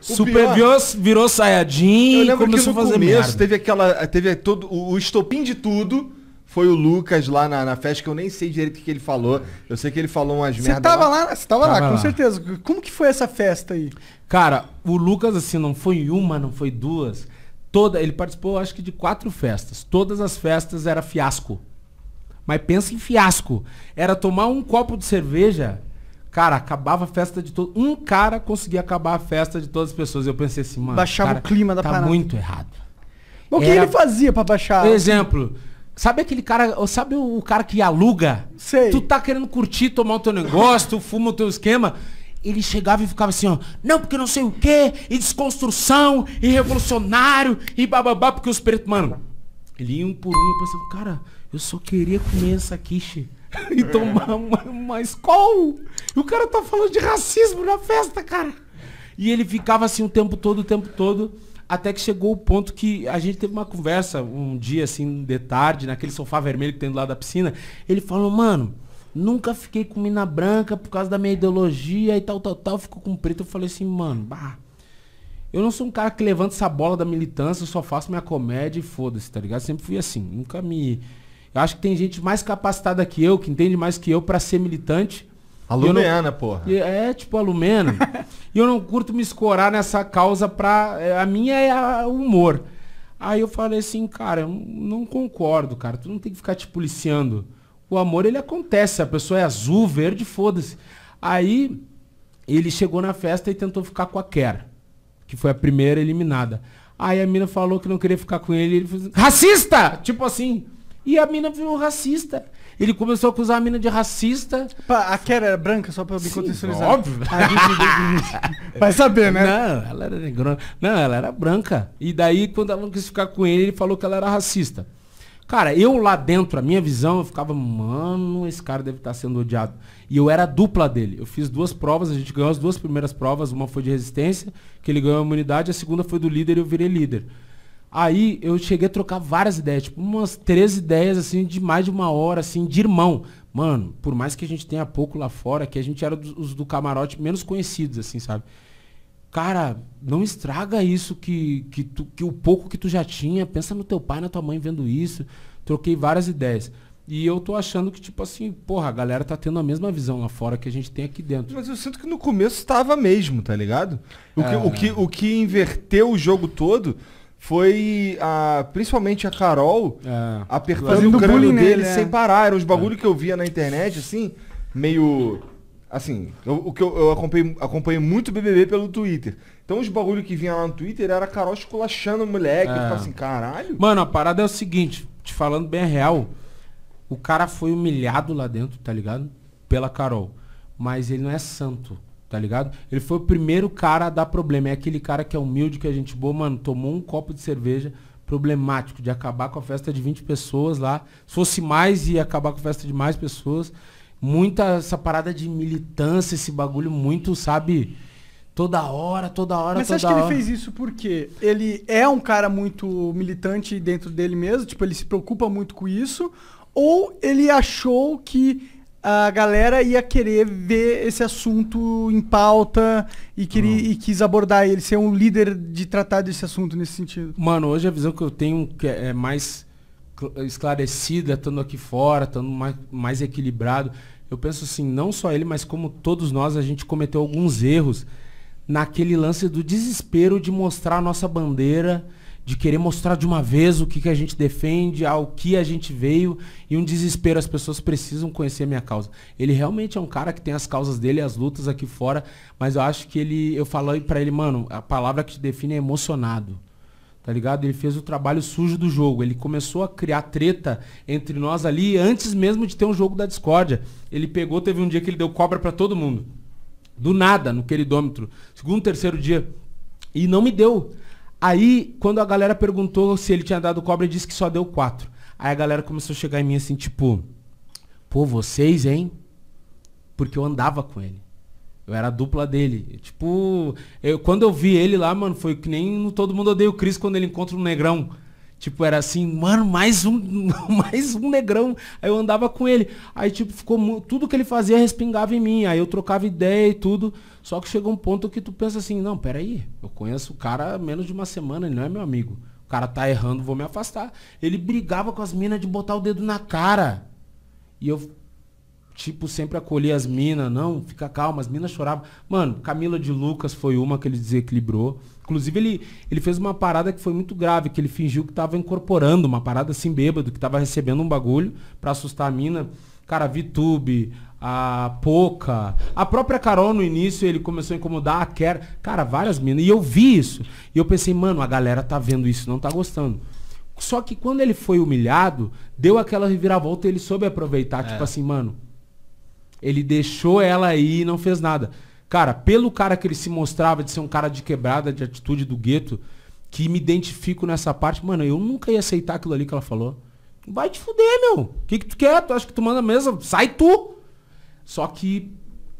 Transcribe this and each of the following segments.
Super Bios virou Saiyajin e começou a fazer começo merda. teve aquela. Teve todo. O, o estopim de tudo foi o Lucas lá na, na, festa, que eu nem sei direito o que, ele falou. Eu sei que ele falou umas merdas. Você tava lá, você tava, tava, lá, com lá. certeza. Como que foi essa festa aí? Cara, o Lucas, assim, não foi uma, não foi duas. Toda, ele participou, acho que, de quatro festas. Todas as festas era fiasco. Mas pensa em fiasco. Era tomar um copo de cerveja Cara, acabava a festa de todo. Um cara conseguia acabar a festa de todas as pessoas. Eu pensei assim, mano. Baixava cara, o clima da tá parada. muito errado. Mas o que ele fazia para baixar? Por exemplo, sabe aquele cara, sabe o cara que aluga? Sei. Tu tá querendo curtir, tomar o teu negócio, tu fuma o teu esquema. Ele chegava e ficava assim, ó, não, porque não sei o quê, e desconstrução, e revolucionário, e bababá, porque os pretos, mano, ele ia um por um, eu pensava, cara, eu só queria comer essa quiche e tomar é. uma, uma escola. O cara tá falando de racismo na festa, cara. E ele ficava assim o tempo todo, o tempo todo, até que chegou o ponto que a gente teve uma conversa um dia, assim, de tarde, naquele sofá vermelho que tem do lado da piscina. Ele falou, mano, nunca fiquei com mina branca por causa da minha ideologia e tal, tal, tal. Ficou com preto. Eu falei assim, mano, bah eu não sou um cara que levanta essa bola da militância, eu só faço minha comédia e foda-se, tá ligado? Sempre fui assim, nunca me. Eu acho que tem gente mais capacitada que eu, que entende mais que eu para ser militante. A Lumena, não... porra. É, tipo a Lumena. e eu não curto me escorar nessa causa pra. É, a minha é o humor. Aí eu falei assim, cara, eu não concordo, cara. Tu não tem que ficar te policiando. O amor, ele acontece. A pessoa é azul, verde, foda-se. Aí ele chegou na festa e tentou ficar com a Quer que foi a primeira eliminada. Aí a mina falou que não queria ficar com ele, ele falou, assim, racista! Tipo assim. E a mina virou racista. Ele começou a acusar a mina de racista. Pá, a Kera era branca, só pra eu me Sim, contextualizar. Óbvio. Vai saber, né? Não, ela era negrona. Não, ela era branca. E daí, quando ela não quis ficar com ele, ele falou que ela era racista. Cara, eu lá dentro, a minha visão, eu ficava, mano, esse cara deve estar tá sendo odiado. E eu era a dupla dele. Eu fiz duas provas, a gente ganhou as duas primeiras provas. Uma foi de resistência, que ele ganhou a imunidade. A segunda foi do líder e eu virei líder. Aí eu cheguei a trocar várias ideias, tipo umas três ideias, assim, de mais de uma hora, assim, de irmão. Mano, por mais que a gente tenha pouco lá fora, que a gente era dos, os do camarote menos conhecidos, assim, sabe? cara, não estraga isso que, que, tu, que o pouco que tu já tinha. Pensa no teu pai, na tua mãe vendo isso. Troquei várias ideias. E eu tô achando que, tipo assim, porra, a galera tá tendo a mesma visão lá fora que a gente tem aqui dentro. Mas eu sinto que no começo estava mesmo, tá ligado? O, que, é... o, que, o que inverteu o jogo todo foi a, principalmente a Carol é. apertando o crânio dele sem é. parar. Era uns é. bagulho que eu via na internet, assim, meio assim, eu, o que eu, eu acompanhei, acompanhei muito BBB pelo Twitter. Então os bagulho que vinha lá no Twitter era a Carol esculachando o moleque. É. Eu assim, caralho. Mano, a parada é o seguinte, te falando bem real. O cara foi humilhado lá dentro, tá ligado? Pela Carol. Mas ele não é santo, tá ligado? Ele foi o primeiro cara a dar problema. É aquele cara que é humilde, que a é gente boa, mano, tomou um copo de cerveja problemático de acabar com a festa de 20 pessoas lá. Se fosse mais, ia acabar com a festa de mais pessoas muita essa parada de militância, esse bagulho muito, sabe? Toda hora, toda hora, Mas toda você acha hora. que ele fez isso porque ele é um cara muito militante dentro dele mesmo? Tipo, ele se preocupa muito com isso? Ou ele achou que a galera ia querer ver esse assunto em pauta e, queria, e quis abordar ele, ser um líder de tratar desse assunto nesse sentido? Mano, hoje a visão que eu tenho é mais esclarecida, estando aqui fora, estando mais, mais equilibrado. Eu penso assim, não só ele, mas como todos nós, a gente cometeu alguns erros naquele lance do desespero de mostrar a nossa bandeira, de querer mostrar de uma vez o que, que a gente defende, ao que a gente veio, e um desespero, as pessoas precisam conhecer a minha causa. Ele realmente é um cara que tem as causas dele, as lutas aqui fora, mas eu acho que ele, eu falei para ele, mano, a palavra que te define é emocionado tá ligado? Ele fez o trabalho sujo do jogo. Ele começou a criar treta entre nós ali antes mesmo de ter um jogo da discórdia. Ele pegou, teve um dia que ele deu cobra para todo mundo. Do nada, no queridômetro. Segundo, terceiro dia. E não me deu. Aí, quando a galera perguntou se ele tinha dado cobra, ele disse que só deu quatro. Aí a galera começou a chegar em mim assim, tipo, pô, vocês, hein? Porque eu andava com ele. Eu era a dupla dele. Tipo, eu, quando eu vi ele lá, mano, foi que nem no Todo Mundo Odeia o Cris quando ele encontra um negrão. Tipo, era assim, mano, mais um, mais um negrão. Aí eu andava com ele. Aí, tipo, ficou tudo que ele fazia respingava em mim. Aí eu trocava ideia e tudo. Só que chegou um ponto que tu pensa assim, não, peraí, eu conheço o cara há menos de uma semana, ele não é meu amigo. O cara tá errando, vou me afastar. Ele brigava com as minas de botar o dedo na cara. E eu tipo, sempre acolher as minas, não, fica calma, as minas choravam. Mano, Camila de Lucas foi uma que ele desequilibrou. Inclusive, ele, ele fez uma parada que foi muito grave, que ele fingiu que tava incorporando, uma parada assim bêbado, que tava recebendo um bagulho para assustar a mina. Cara, a VTube, a Poca, a própria Carol no início, ele começou a incomodar a Ker. Cara, várias minas. E eu vi isso. E eu pensei, mano, a galera tá vendo isso, não tá gostando. Só que quando ele foi humilhado, deu aquela reviravolta e ele soube aproveitar. É. Tipo assim, mano, ele deixou ela aí e não fez nada. Cara, pelo cara que ele se mostrava de ser um cara de quebrada, de atitude do gueto, que me identifico nessa parte, mano, eu nunca ia aceitar aquilo ali que ela falou. Vai te fuder, meu. O que, que tu quer? Tu acha que tu manda mesmo? Sai tu! Só que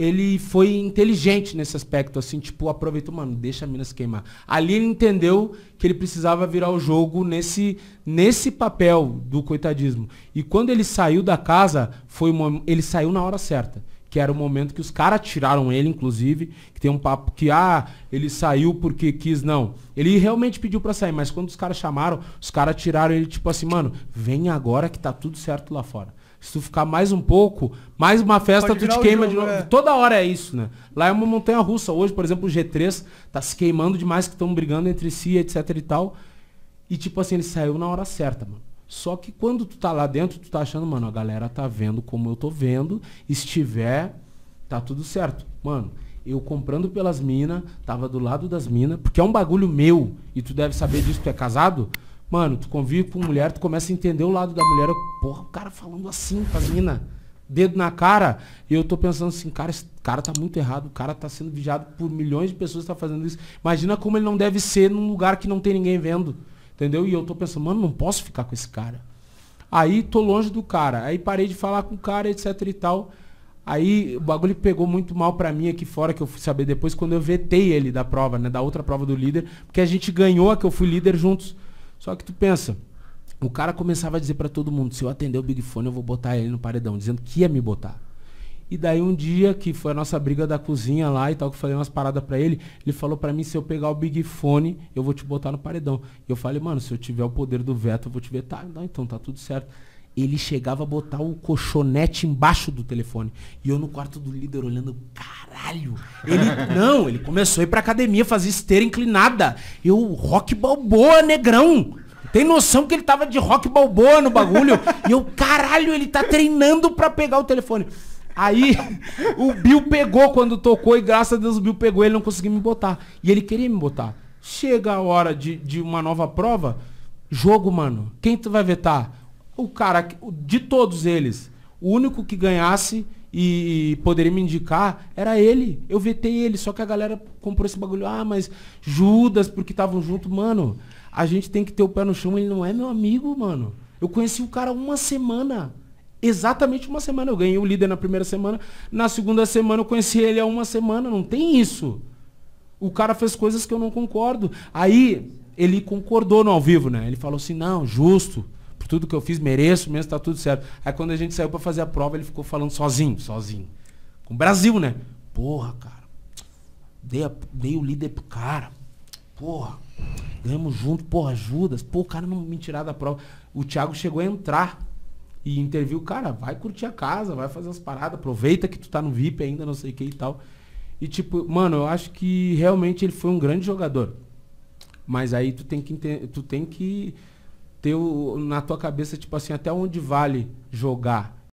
ele foi inteligente nesse aspecto, assim, tipo, aproveitou, mano, deixa a Minas queimar. Ali ele entendeu que ele precisava virar o jogo nesse, nesse papel do coitadismo. E quando ele saiu da casa, foi uma, ele saiu na hora certa. Que era o momento que os caras tiraram ele, inclusive, que tem um papo que, ah, ele saiu porque quis, não. Ele realmente pediu para sair, mas quando os caras chamaram, os caras tiraram ele, tipo assim, mano, vem agora que tá tudo certo lá fora. Se tu ficar mais um pouco, mais uma festa, Pode tu te queima jogo, de novo. É. Toda hora é isso, né? Lá é uma montanha russa. Hoje, por exemplo, o G3 tá se queimando demais, que estão brigando entre si, etc e tal. E tipo assim, ele saiu na hora certa, mano. Só que quando tu tá lá dentro, tu tá achando, mano, a galera tá vendo como eu tô vendo. Estiver, tá tudo certo. Mano, eu comprando pelas minas, tava do lado das minas, porque é um bagulho meu, e tu deve saber disso, tu é casado. Mano, tu convive com mulher, tu começa a entender o lado da mulher. Eu, porra, o cara falando assim pra mina, dedo na cara. E eu tô pensando assim, cara, esse cara tá muito errado. O cara tá sendo vigiado por milhões de pessoas que tá fazendo isso. Imagina como ele não deve ser num lugar que não tem ninguém vendo. Entendeu? E eu tô pensando, mano, não posso ficar com esse cara. Aí tô longe do cara. Aí parei de falar com o cara, etc e tal. Aí o bagulho pegou muito mal para mim aqui fora, que eu fui saber depois, quando eu vetei ele da prova, né? Da outra prova do líder, porque a gente ganhou a que eu fui líder juntos. Só que tu pensa, o cara começava a dizer para todo mundo, se eu atender o Big Fone, eu vou botar ele no paredão, dizendo que ia me botar. E daí um dia, que foi a nossa briga da cozinha lá e tal, que eu falei umas paradas para ele, ele falou para mim, se eu pegar o Big Fone, eu vou te botar no paredão. E eu falei, mano, se eu tiver o poder do veto, eu vou te vetar. Não, então tá tudo certo ele chegava a botar o colchonete embaixo do telefone. E eu no quarto do líder olhando, caralho. Ele, não, ele começou a ir pra academia, fazer esteira inclinada. Eu, rock balboa, negrão. Tem noção que ele tava de rock balboa no bagulho? E eu, caralho, ele tá treinando pra pegar o telefone. Aí o Bill pegou quando tocou e graças a Deus o Bill pegou ele não conseguiu me botar. E ele queria me botar. Chega a hora de, de uma nova prova, jogo, mano. Quem tu vai vetar? o cara, de todos eles, o único que ganhasse e poderia me indicar era ele. Eu vetei ele, só que a galera comprou esse bagulho. Ah, mas Judas, porque estavam junto, mano. A gente tem que ter o pé no chão, ele não é meu amigo, mano. Eu conheci o cara uma semana. Exatamente uma semana. Eu ganhei o líder na primeira semana. Na segunda semana eu conheci ele há uma semana. Não tem isso. O cara fez coisas que eu não concordo. Aí ele concordou no ao vivo, né? Ele falou assim, não, justo por tudo que eu fiz, mereço mesmo, tá tudo certo. Aí quando a gente saiu para fazer a prova, ele ficou falando sozinho, sozinho. Com o Brasil, né? Porra, cara. Dei, a, dei o líder pro cara. Porra. Ganhamos junto, porra, Judas. Pô, o cara não me tirar da prova. O Thiago chegou a entrar e interviu, cara, vai curtir a casa, vai fazer as paradas, aproveita que tu tá no VIP ainda, não sei o que e tal. E tipo, mano, eu acho que realmente ele foi um grande jogador. Mas aí tu tem que tu tem que ter o, na tua cabeça, tipo assim, até onde vale jogar.